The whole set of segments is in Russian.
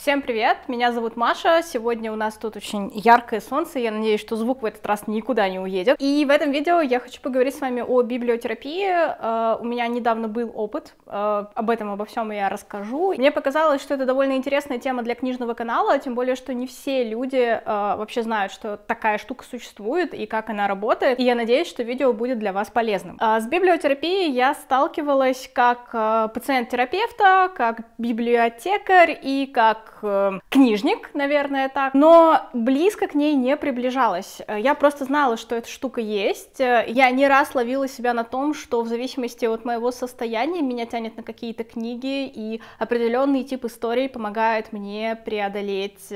Всем привет, меня зовут Маша, сегодня у нас тут очень яркое солнце, я надеюсь, что звук в этот раз никуда не уедет. И в этом видео я хочу поговорить с вами о библиотерапии, э, у меня недавно был опыт, э, об этом, обо всем я расскажу. Мне показалось, что это довольно интересная тема для книжного канала, тем более, что не все люди э, вообще знают, что такая штука существует и как она работает, и я надеюсь, что видео будет для вас полезным. С библиотерапией я сталкивалась как пациент-терапевта, как библиотекарь и как Э, книжник, наверное, так, но близко к ней не приближалась. Э, я просто знала, что эта штука есть. Э, я не раз ловила себя на том, что в зависимости от моего состояния меня тянет на какие-то книги, и определенный тип историй помогает мне преодолеть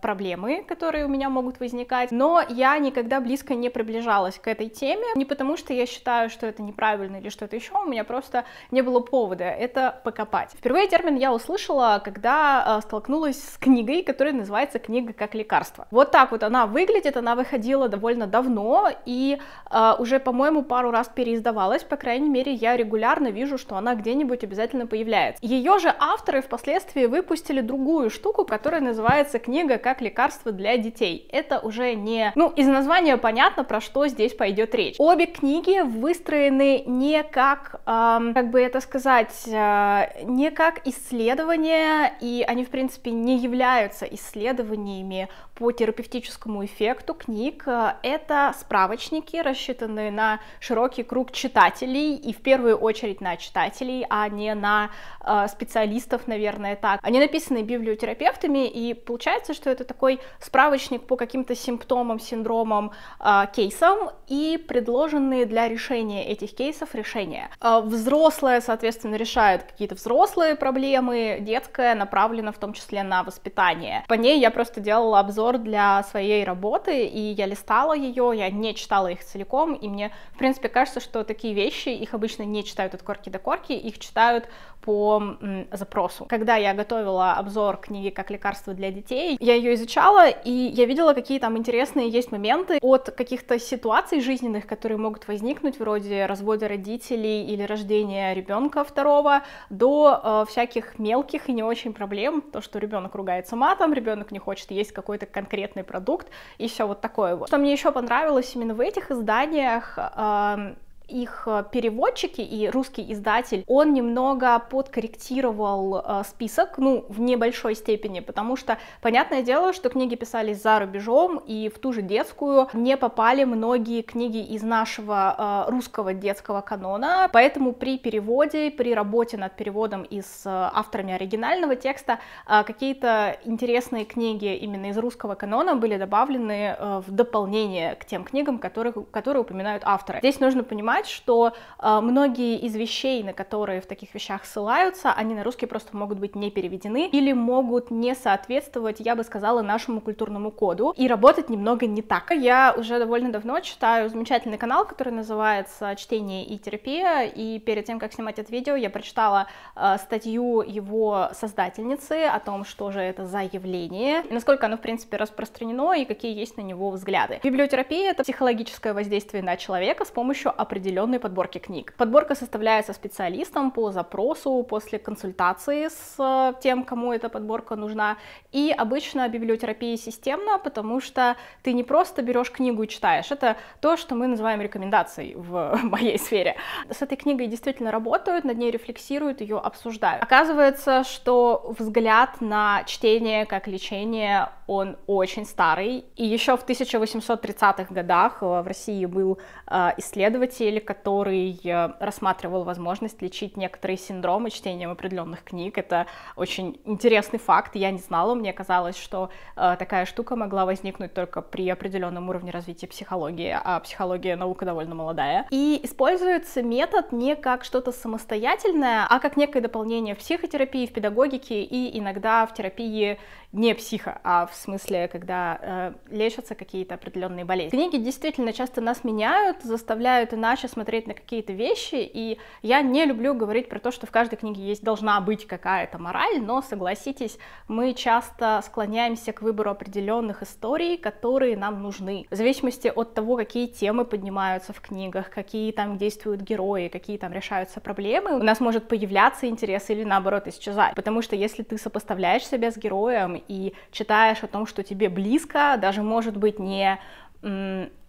проблемы, которые у меня могут возникать. Но я никогда близко не приближалась к этой теме, не потому что я считаю, что это неправильно или что-то еще, у меня просто не было повода это покопать. Впервые термин я услышала, когда столкнулась столкнулась с книгой, которая называется «Книга как лекарство». Вот так вот она выглядит, она выходила довольно давно и э, уже, по-моему, пару раз переиздавалась, по крайней мере, я регулярно вижу, что она где-нибудь обязательно появляется. Ее же авторы впоследствии выпустили другую штуку, которая называется «Книга как лекарство для детей». Это уже не... Ну, из названия понятно, про что здесь пойдет речь. Обе книги выстроены не как, эм, как бы это сказать, э, не как исследование, и они, в принципе, не являются исследованиями по терапевтическому эффекту книг. Э, это справочники, рассчитанные на широкий круг читателей и в первую очередь на читателей, а не на э, специалистов, наверное, так. Они написаны библиотерапевтами, и получается, что это такой справочник по каким-то симптомам, синдромам, э, кейсам и предложенные для решения этих кейсов решения. Э, взрослая, соответственно, решает какие-то взрослые проблемы, детская направлена в том числе на воспитание. По ней я просто делала обзор обзор для своей работы, и я листала ее, я не читала их целиком, и мне, в принципе, кажется, что такие вещи, их обычно не читают от корки до корки, их читают по запросу. Когда я готовила обзор книги «Как лекарство для детей», я ее изучала, и я видела, какие там интересные есть моменты от каких-то ситуаций жизненных, которые могут возникнуть, вроде развода родителей или рождения ребенка второго, до э, всяких мелких и не очень проблем, то, что ребенок ругается матом, ребенок не хочет есть какой-то конкретный продукт, и все вот такое вот. Что мне еще понравилось именно в этих изданиях, э, их э, переводчики и русский издатель, он немного подкорректировал э, список, ну, в небольшой степени, потому что, понятное дело, что книги писались за рубежом, и в ту же детскую не попали многие книги из нашего э, русского детского канона, поэтому при переводе, при работе над переводом и с авторами оригинального текста какие-то интересные книги именно из русского канона были добавлены в дополнение к тем книгам, которые, которые упоминают авторы. Здесь нужно понимать, понимать, что э, многие из вещей, на которые в таких вещах ссылаются, они на русский просто могут быть не переведены или могут не соответствовать, я бы сказала, нашему культурному коду и работать немного не так. Я уже довольно давно читаю замечательный канал, который называется «Чтение и терапия», и перед тем, как снимать это видео, я прочитала э, статью его создательницы о том, что же это за явление, насколько оно, в принципе, распространено и какие есть на него взгляды. Библиотерапия — это психологическое воздействие на человека с помощью определенных определенной подборки книг. Подборка составляется специалистом по запросу после консультации с э, тем, кому эта подборка нужна. И обычно библиотерапия системна, потому что ты не просто берешь книгу и читаешь. Это то, что мы называем рекомендацией в моей сфере. С этой книгой действительно работают, над ней рефлексируют, ее обсуждают. Оказывается, что взгляд на чтение как лечение, он очень старый. И еще в 1830-х годах э, в России был э, исследователь, деле, который э, рассматривал возможность лечить некоторые синдромы чтением определенных книг. Это очень интересный факт, я не знала, мне казалось, что э, такая штука могла возникнуть только при определенном уровне развития психологии, а психология наука довольно молодая. И используется метод не как что-то самостоятельное, а как некое дополнение в психотерапии, в педагогике и иногда в терапии не психо, а в смысле, когда э, лечатся какие-то определенные болезни. Книги действительно часто нас меняют, заставляют иначе иначе смотреть на какие-то вещи, и я не люблю говорить про то, что в каждой книге есть должна быть какая-то мораль, но согласитесь, мы часто склоняемся к выбору определенных историй, которые нам нужны, в зависимости от того, какие темы поднимаются в книгах, какие там действуют герои, какие там решаются проблемы, у нас может появляться интерес или наоборот исчезать, потому что если ты сопоставляешь себя с героем и читаешь о том, что тебе близко, даже может быть не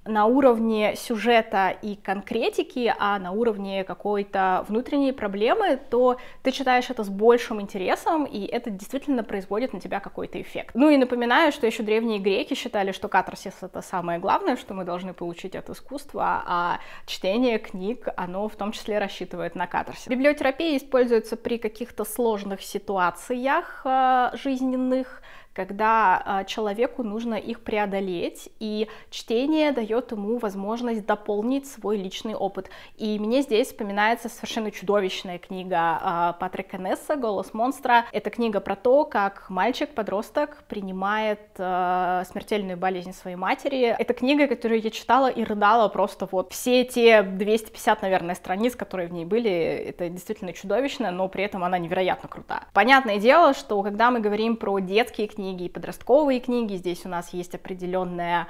на уровне сюжета и конкретики, а на уровне какой-то внутренней проблемы, то ты читаешь это с большим интересом, и это действительно производит на тебя какой-то эффект. Ну и напоминаю, что еще древние греки считали, что катарсис — это самое главное, что мы должны получить от искусства, а чтение книг, оно в том числе рассчитывает на катарсис. Библиотерапия используется при каких-то сложных ситуациях а, жизненных, когда а, человеку нужно их преодолеть, и чтение дает ему возможность дополнить свой личный опыт. И мне здесь вспоминается совершенно чудовищная книга а, Патрика Несса «Голос монстра». Это книга про то, как мальчик-подросток принимает а, смертельную болезнь своей матери. Это книга, которую я читала и рыдала просто вот все те 250, наверное, страниц, которые в ней были, это действительно чудовищно, но при этом она невероятно крута. Понятное дело, что когда мы говорим про детские книги, книги и подростковые книги. Здесь у нас есть определенная,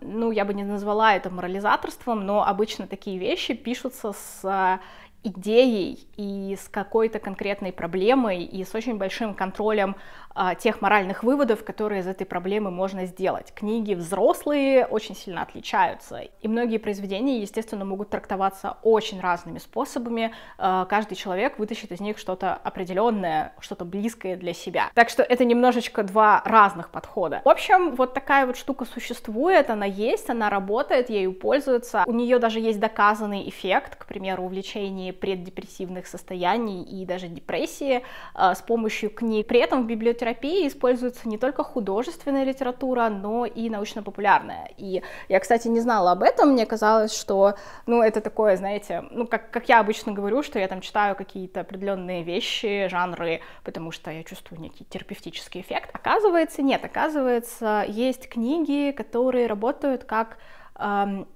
ну, я бы не назвала это морализаторством, но обычно такие вещи пишутся с идеей и с какой-то конкретной проблемой и с очень большим контролем а, тех моральных выводов, которые из этой проблемы можно сделать. Книги взрослые очень сильно отличаются, и многие произведения, естественно, могут трактоваться очень разными способами. А, каждый человек вытащит из них что-то определенное, что-то близкое для себя. Так что это немножечко два разных подхода. В общем, вот такая вот штука существует, она есть, она работает, ею пользуются. У нее даже есть доказанный эффект, к примеру, в лечении преддепрессивных состояний и даже депрессии э, с помощью книг. При этом в библиотерапии терапии используется не только художественная литература, но и научно-популярная. И я, кстати, не знала об этом, мне казалось, что, ну, это такое, знаете, ну, как, как я обычно говорю, что я там читаю какие-то определенные вещи, жанры, потому что я чувствую некий терапевтический эффект. Оказывается, нет, оказывается, есть книги, которые работают как эм,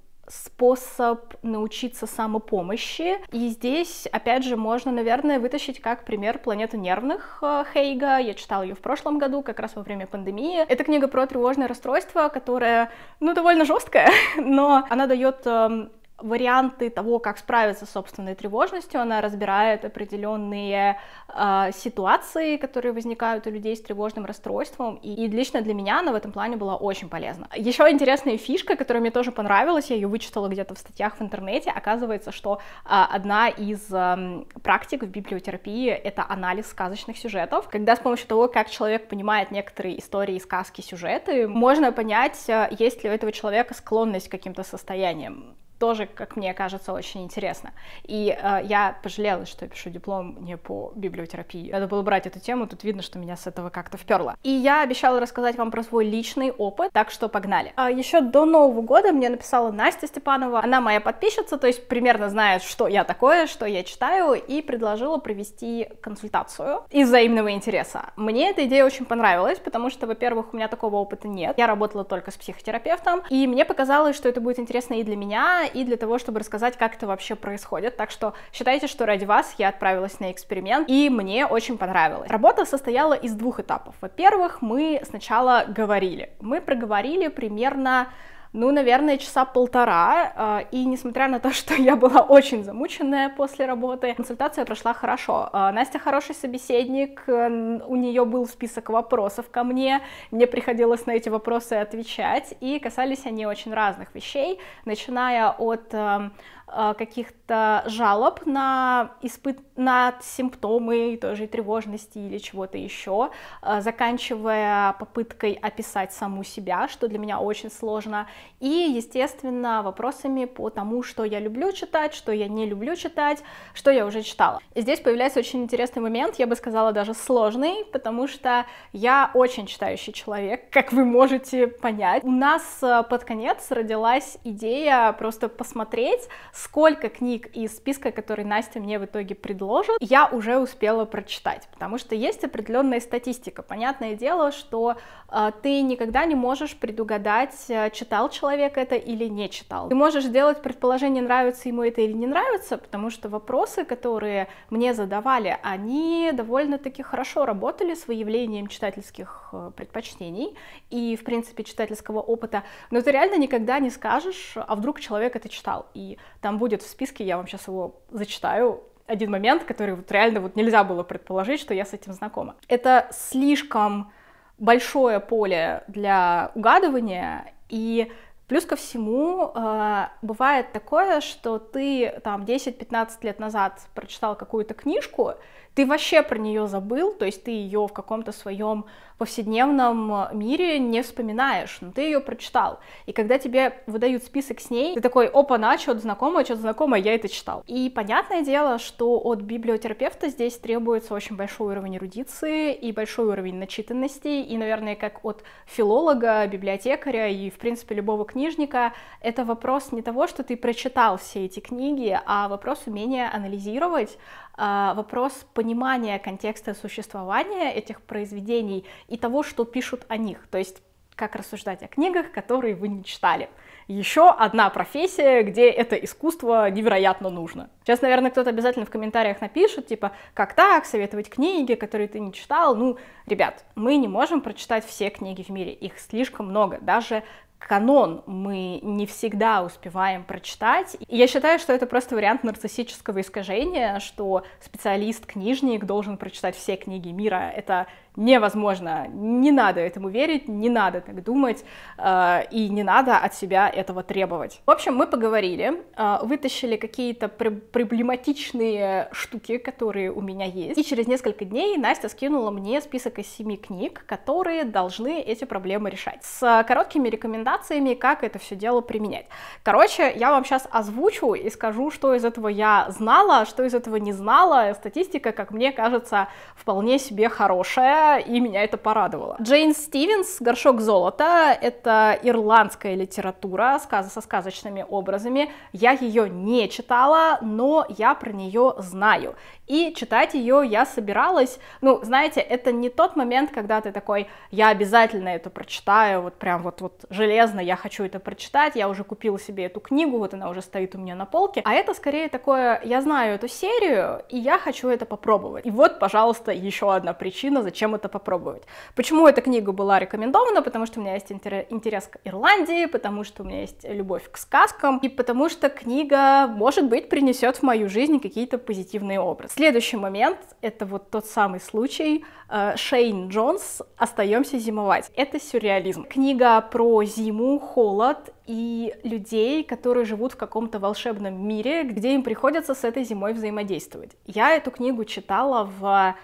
способ научиться самопомощи. И здесь, опять же, можно, наверное, вытащить как пример «Планету нервных» э, Хейга. Я читала ее в прошлом году, как раз во время пандемии. Это книга про тревожное расстройство, которое, ну, довольно жесткое, но она дает эм, варианты того, как справиться с собственной тревожностью, она разбирает определенные э, ситуации, которые возникают у людей с тревожным расстройством, и, и лично для меня она в этом плане была очень полезна. Еще интересная фишка, которая мне тоже понравилась, я ее вычитала где-то в статьях в интернете, оказывается, что э, одна из э, практик в библиотерапии — это анализ сказочных сюжетов, когда с помощью того, как человек понимает некоторые истории, сказки, сюжеты, можно понять, а, есть ли у этого человека склонность к каким-то состояниям тоже, как мне кажется, очень интересно. И э, я пожалела, что я пишу диплом не по библиотерапии. Надо было брать эту тему, тут видно, что меня с этого как-то вперло. И я обещала рассказать вам про свой личный опыт, так что погнали. А еще до Нового года мне написала Настя Степанова, она моя подписчица, то есть примерно знает, что я такое, что я читаю, и предложила провести консультацию из взаимного интереса. Мне эта идея очень понравилась, потому что, во-первых, у меня такого опыта нет. Я работала только с психотерапевтом, и мне показалось, что это будет интересно и для меня, и для того, чтобы рассказать, как это вообще происходит. Так что считайте, что ради вас я отправилась на эксперимент, и мне очень понравилось. Работа состояла из двух этапов. Во-первых, мы сначала говорили. Мы проговорили примерно ну, наверное, часа полтора, а, и несмотря на то, что я была очень замученная после работы, консультация прошла хорошо. А, Настя хороший собеседник, у нее был список вопросов ко мне, мне приходилось на эти вопросы отвечать, и касались они очень разных вещей, начиная от а, Э, каких-то жалоб на, испыт... на симптомы тоже тревожности или чего-то еще, э, заканчивая попыткой описать саму себя, что для меня очень сложно, и, естественно, вопросами по тому, что я люблю читать, что я не люблю читать, что я уже читала. И здесь появляется очень интересный момент, я бы сказала даже сложный, потому что я очень читающий человек, как вы можете понять. У нас э, под конец родилась идея просто посмотреть, сколько книг из списка, который Настя мне в итоге предложит, я уже успела прочитать, потому что есть определенная статистика. Понятное дело, что э, ты никогда не можешь предугадать, э, читал человек это или не читал. Ты можешь сделать предположение, нравится ему это или не нравится, потому что вопросы, которые мне задавали, они довольно-таки хорошо работали с выявлением читательских э, предпочтений и, в принципе, читательского опыта, но ты реально никогда не скажешь, а вдруг человек это читал, и там там будет в списке, я вам сейчас его зачитаю, один момент, который вот реально вот нельзя было предположить, что я с этим знакома. Это слишком большое поле для угадывания, и плюс ко всему э, бывает такое, что ты там 10-15 лет назад прочитал какую-то книжку, ты вообще про нее забыл, то есть ты ее в каком-то своем повседневном э, мире не вспоминаешь, но ты ее прочитал. И когда тебе выдают список с ней, ты такой, опа, на, что-то знакомое, что-то знакомое, я это читал. И понятное дело, что от библиотерапевта здесь требуется очень большой уровень эрудиции и большой уровень начитанности, и, наверное, как от филолога, библиотекаря и, в принципе, любого книжника, это вопрос не того, что ты прочитал все эти книги, а вопрос умения анализировать, а, вопрос понимания контекста существования этих произведений и того, что пишут о них, то есть как рассуждать о книгах, которые вы не читали. Еще одна профессия, где это искусство невероятно нужно. Сейчас, наверное, кто-то обязательно в комментариях напишет, типа, как так, советовать книги, которые ты не читал. Ну, ребят, мы не можем прочитать все книги в мире, их слишком много. Даже канон мы не всегда успеваем прочитать. И я считаю, что это просто вариант нарциссического искажения, что специалист-книжник должен прочитать все книги мира. Это невозможно. Не надо этому верить, не надо так думать, э, и не надо от себя этого требовать. В общем, мы поговорили, э, вытащили какие-то проблематичные штуки, которые у меня есть. И через несколько дней Настя скинула мне список из семи книг, которые должны эти проблемы решать. С э, короткими рекомендациями рекомендациями, как это все дело применять. Короче, я вам сейчас озвучу и скажу, что из этого я знала, а что из этого не знала. Статистика, как мне кажется, вполне себе хорошая, и меня это порадовало. Джейн Стивенс «Горшок золота» — это ирландская литература со сказочными образами. Я ее не читала, но я про нее знаю. И читать ее я собиралась. Ну, знаете, это не тот момент, когда ты такой, я обязательно это прочитаю, вот прям вот, вот железо полезно, я хочу это прочитать, я уже купила себе эту книгу, вот она уже стоит у меня на полке. А это скорее такое, я знаю эту серию, и я хочу это попробовать. И вот, пожалуйста, еще одна причина, зачем это попробовать. Почему эта книга была рекомендована? Потому что у меня есть интерес к Ирландии, потому что у меня есть любовь к сказкам, и потому что книга, может быть, принесет в мою жизнь какие-то позитивные образы. Следующий момент — это вот тот самый случай э, Шейн Джонс «Остаемся зимовать». Это сюрреализм. Книга про зиму зиму, холод и людей, которые живут в каком-то волшебном мире, где им приходится с этой зимой взаимодействовать. Я эту книгу читала в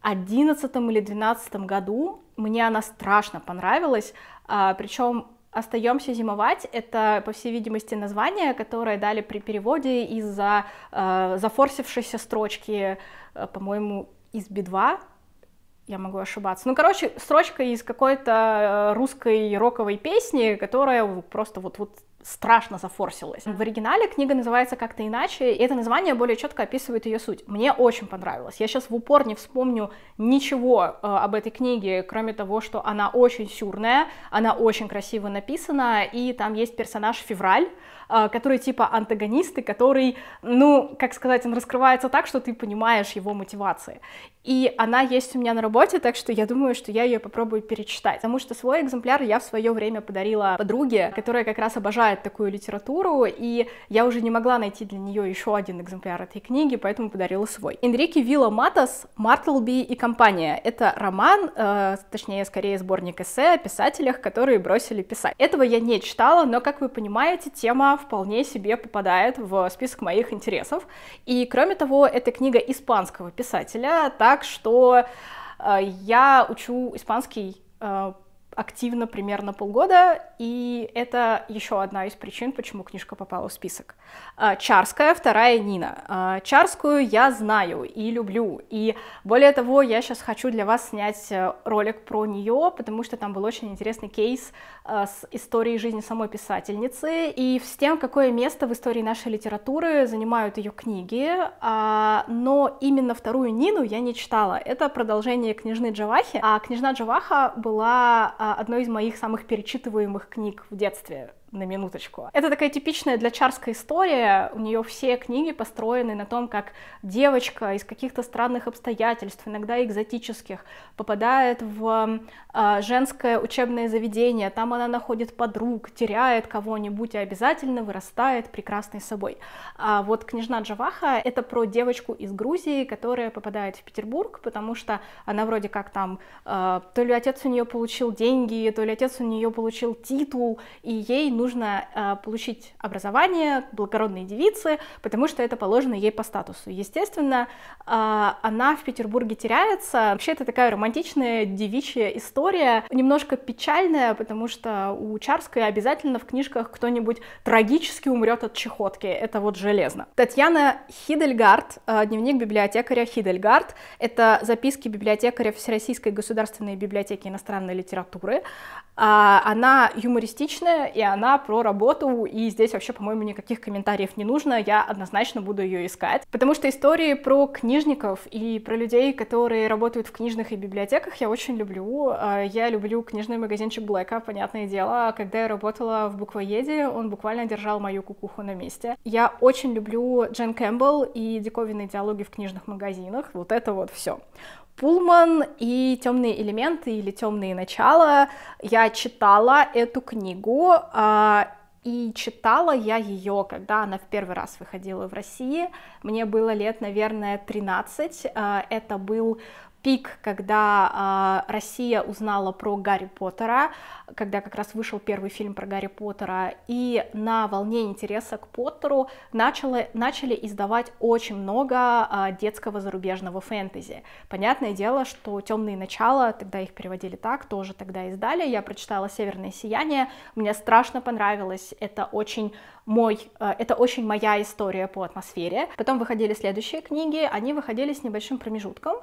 одиннадцатом или двенадцатом году. Мне она страшно понравилась, а, причем Остаемся зимовать — это, по всей видимости, название, которое дали при переводе из-за э, зафорсившейся строчки, э, по-моему, из Би-2, я могу ошибаться. Ну, короче, строчка из какой-то э, русской роковой песни, которая просто вот-вот страшно зафорсилась. В оригинале книга называется как-то иначе, и это название более четко описывает ее суть. Мне очень понравилось. Я сейчас в упор не вспомню ничего э, об этой книге, кроме того, что она очень сюрная, она очень красиво написана, и там есть персонаж Февраль, а, который типа антагонисты, который, ну, как сказать, он раскрывается так, что ты понимаешь его мотивации. И она есть у меня на работе, так что я думаю, что я ее попробую перечитать. Потому что свой экземпляр я в свое время подарила подруге, которая как раз обожает такую литературу, и я уже не могла найти для нее еще один экземпляр этой книги, поэтому подарила свой. Энрике Вилла Матас «Мартлби и компания». Это роман, э, точнее, скорее сборник эссе о писателях, которые бросили писать. Этого я не читала, но, как вы понимаете, тема вполне себе попадает в список моих интересов. И кроме того, это книга испанского писателя, так что э, я учу испанский э, активно примерно полгода, и это еще одна из причин, почему книжка попала в список. А, Чарская, вторая Нина. А, Чарскую я знаю и люблю, и более того, я сейчас хочу для вас снять э, ролик про нее, потому что там был очень интересный кейс э, с историей жизни самой писательницы и с тем, какое место в истории нашей литературы занимают ее книги, а, но именно вторую Нину я не читала. Это продолжение книжны Джавахи, а княжна Джаваха была одной из моих самых перечитываемых книг в детстве на минуточку. Это такая типичная для Чарской история. У нее все книги построены на том, как девочка из каких-то странных обстоятельств, иногда экзотических, попадает в э, женское учебное заведение. Там она находит подруг, теряет кого-нибудь и обязательно вырастает прекрасной собой. А вот княжна Джаваха — это про девочку из Грузии, которая попадает в Петербург, потому что она вроде как там э, то ли отец у нее получил деньги, то ли отец у нее получил титул, и ей нужно а, получить образование благородной девицы, потому что это положено ей по статусу. Естественно, а, она в Петербурге теряется. Вообще это такая романтичная девичья история, немножко печальная, потому что у Чарской обязательно в книжках кто-нибудь трагически умрет от чехотки. Это вот железно. Татьяна Хидельгард, а, дневник библиотекаря Хидельгард. Это записки библиотекаря Всероссийской государственной библиотеки иностранной литературы. она юмористичная, и она она про работу, и здесь вообще, по-моему, никаких комментариев не нужно, я однозначно буду ее искать. Потому что истории про книжников и про людей, которые работают в книжных и библиотеках, я очень люблю. А, я люблю книжный магазинчик Блэка, понятное дело. А когда я работала в буквоеде, он буквально держал мою кукуху на месте. Я очень люблю Джен Кэмпбелл и диковинные диалоги в книжных магазинах. Вот это вот все. Пулман и «Темные элементы» или «Темные начала». Я читала эту книгу, а, и читала я ее, когда она в первый раз выходила в России. Мне было лет, наверное, 13. А, это был пик, когда э, Россия узнала про Гарри Поттера, когда как раз вышел первый фильм про Гарри Поттера, и на волне интереса к Поттеру начало, начали издавать очень много э, детского зарубежного фэнтези. Понятное дело, что «Темные начала», тогда их переводили так, тоже тогда издали, я прочитала «Северное сияние», мне страшно понравилось, это очень мой, а, это очень моя история по атмосфере. Потом выходили следующие книги, они выходили с небольшим промежутком,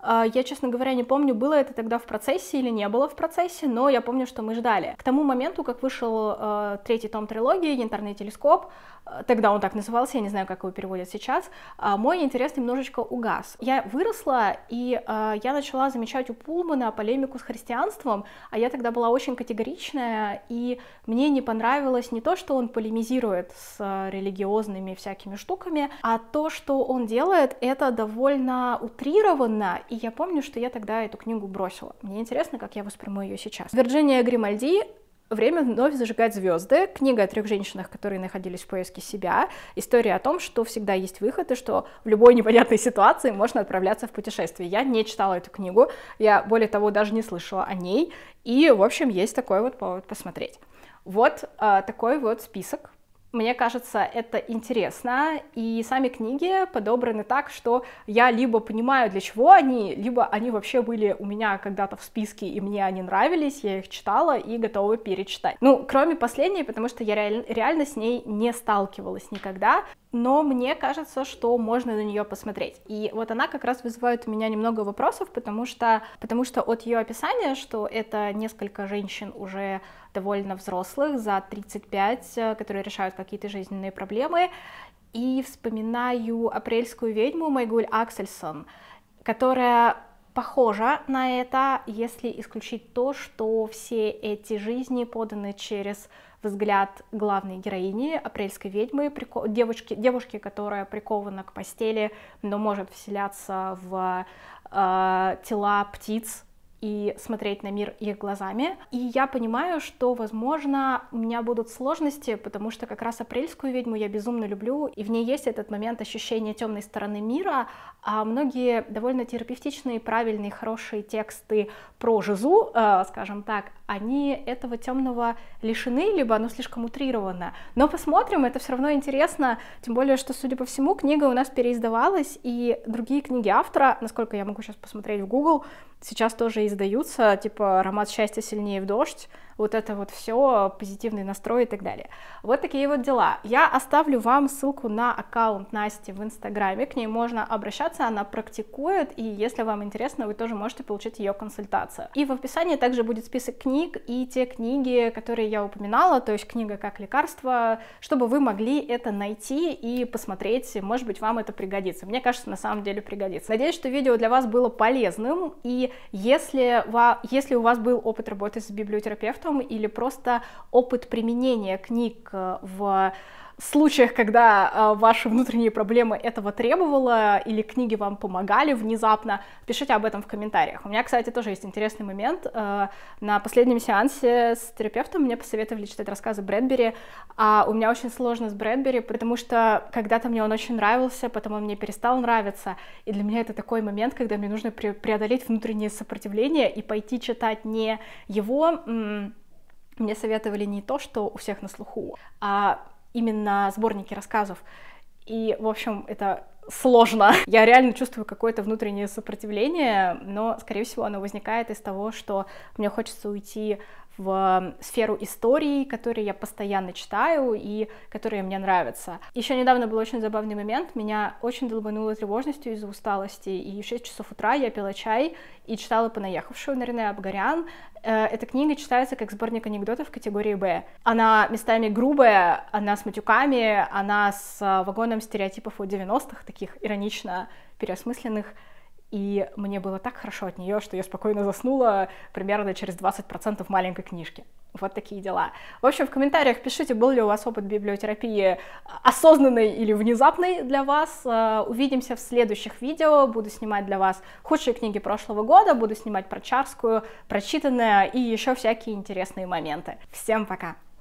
а, я, честно говоря, не помню, было это тогда в процессе или не было в процессе, но я помню, что мы ждали. К тому моменту, как вышел э, третий том трилогии «Янтарный телескоп», э, тогда он так назывался, я не знаю, как его переводят сейчас, а, мой интерес немножечко угас. Я выросла, и э, я начала замечать у Пулмана полемику с христианством, а я тогда была очень категоричная, и мне не понравилось не то, что он полемизирует с религиозными всякими штуками, а то, что он делает, это довольно утрированно и я помню, что я тогда эту книгу бросила. Мне интересно, как я восприму ее сейчас. Вирджиния Гримальди Время вновь зажигать звезды. Книга о трех женщинах, которые находились в поиске себя. История о том, что всегда есть выход и что в любой непонятной ситуации можно отправляться в путешествие. Я не читала эту книгу, я более того даже не слышала о ней. И, в общем, есть такой вот повод посмотреть. Вот а, такой вот список мне кажется, это интересно, и сами книги подобраны так, что я либо понимаю, для чего они, либо они вообще были у меня когда-то в списке, и мне они нравились, я их читала и готова перечитать. Ну, кроме последней, потому что я реаль реально с ней не сталкивалась никогда но мне кажется, что можно на нее посмотреть. И вот она как раз вызывает у меня немного вопросов, потому что, потому что от ее описания, что это несколько женщин уже довольно взрослых, за 35, э, которые решают какие-то жизненные проблемы, и вспоминаю апрельскую ведьму Майгуль Аксельсон, которая похожа на это, если исключить то, что все эти жизни поданы через взгляд главной героини, апрельской ведьмы, прико... девочки, девушки, которая прикована к постели, но может вселяться в э, тела птиц и смотреть на мир их глазами. И я понимаю, что, возможно, у меня будут сложности, потому что как раз апрельскую ведьму я безумно люблю, и в ней есть этот момент ощущения темной стороны мира, а многие довольно терапевтичные, правильные, хорошие тексты про жизу, э, скажем так, они этого темного лишены, либо оно слишком утрировано. Но посмотрим, это все равно интересно, тем более, что, судя по всему, книга у нас переиздавалась, и другие книги автора, насколько я могу сейчас посмотреть в Google, сейчас тоже издаются, типа «Аромат счастья сильнее в дождь», вот это вот все, позитивный настрой и так далее. Вот такие вот дела. Я оставлю вам ссылку на аккаунт Насти в Инстаграме, к ней можно обращаться, она практикует, и если вам интересно, вы тоже можете получить ее консультацию. И в описании также будет список книг, книг и те книги, которые я упоминала, то есть книга как лекарство, чтобы вы могли это найти и посмотреть, может быть, вам это пригодится. Мне кажется, на самом деле пригодится. Надеюсь, что видео для вас было полезным, и если, если у вас был опыт работы с библиотерапевтом или просто опыт применения книг э, в случаях, когда а, ваши внутренние проблемы этого требовала или книги вам помогали внезапно, пишите об этом в комментариях. У меня, кстати, тоже есть интересный момент. А, на последнем сеансе с терапевтом мне посоветовали читать рассказы Брэдбери, а у меня очень сложно с Брэдбери, потому что когда-то мне он очень нравился, потом он мне перестал нравиться, и для меня это такой момент, когда мне нужно преодолеть внутреннее сопротивление и пойти читать не его... Мне советовали не то, что у всех на слуху, а именно сборники рассказов. И, в общем, это сложно. Я реально чувствую какое-то внутреннее сопротивление, но, скорее всего, оно возникает из того, что мне хочется уйти в эм, сферу истории, которые я постоянно читаю и которые мне нравятся. Еще недавно был очень забавный момент, меня очень долбануло тревожностью из-за усталости, и в 6 часов утра я пила чай и читала «Понаехавшую» на Рене Абгарян. Э, эта книга читается как сборник анекдотов категории «Б». Она местами грубая, она с матюками, она с э, вагоном стереотипов от 90-х, таких иронично переосмысленных, и мне было так хорошо от нее, что я спокойно заснула примерно через 20% маленькой книжки. Вот такие дела. В общем, в комментариях пишите, был ли у вас опыт библиотерапии э, осознанный или внезапный для вас. Э, увидимся в следующих видео. Буду снимать для вас худшие книги прошлого года, буду снимать про Чарскую, прочитанное и еще всякие интересные моменты. Всем пока!